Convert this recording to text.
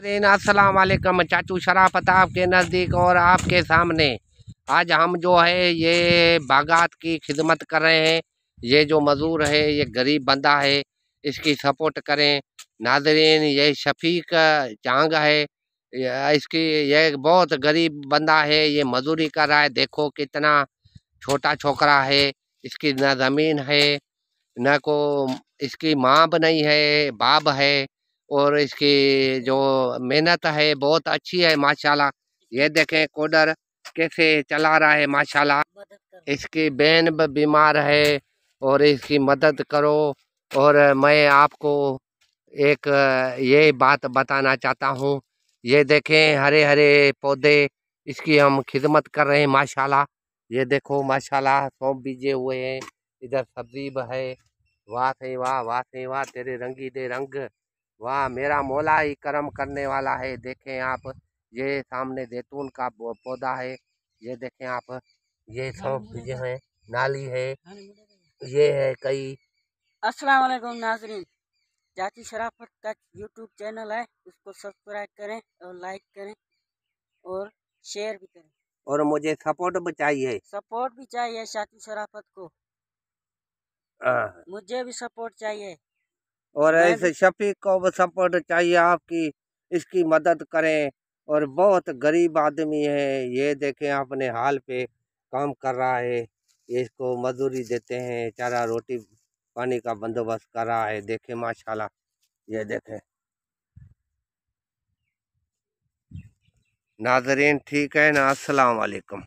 Train असलकम चाचू शराफत आपके नज़दीक और आपके सामने आज हम जो है ये बागात की खिदमत कर रहे हैं ये जो मज़दूर है ये गरीब बंदा है इसकी सपोर्ट करें नाजरीन ये शफीक चांग है इसकी ये बहुत गरीब बंदा है ये मजदूरी कर रहा है देखो कितना छोटा छोकरा है इसकी ना ज़मीन है ना को इसकी माँ भी नहीं है बाप है और इसकी जो मेहनत है बहुत अच्छी है माशाल्लाह ये देखें कोडर कैसे चला रहा है माशाल्लाह इसकी बहन बीमार है और इसकी मदद करो और मैं आपको एक ये बात बताना चाहता हूँ ये देखें हरे हरे पौधे इसकी हम खिदमत कर रहे हैं माशाल्लाह ये देखो माशाल्लाह सौंप बीजे हुए हैं इधर सब्जी है वाह वाह वाह वाह तेरे रंगी दे रंग वाह मेरा मौला ही कर्म करने वाला है देखें आप ये सामने जैतून का पौधा है ये देखें आप ये सब ये है नाली है ये है कई अस्सलाम वालेकुम नाजरीन जाति शराफत का यूट्यूब चैनल है उसको सब्सक्राइब करें और लाइक करें और शेयर भी करें और मुझे सपोर्ट भी चाहिए सपोर्ट भी चाहिए जाति शराफत को हाँ। मुझे भी सपोर्ट चाहिए और ऐसे शफीक को भी सपोर्ट चाहिए आपकी इसकी मदद करें और बहुत गरीब आदमी है ये देखें अपने हाल पे काम कर रहा है इसको मजदूरी देते हैं चारा रोटी पानी का बंदोबस्त कर रहा है देखें माशाल्लाह ये देखें नाजरीन ठीक है ना अस्सलाम वालेकुम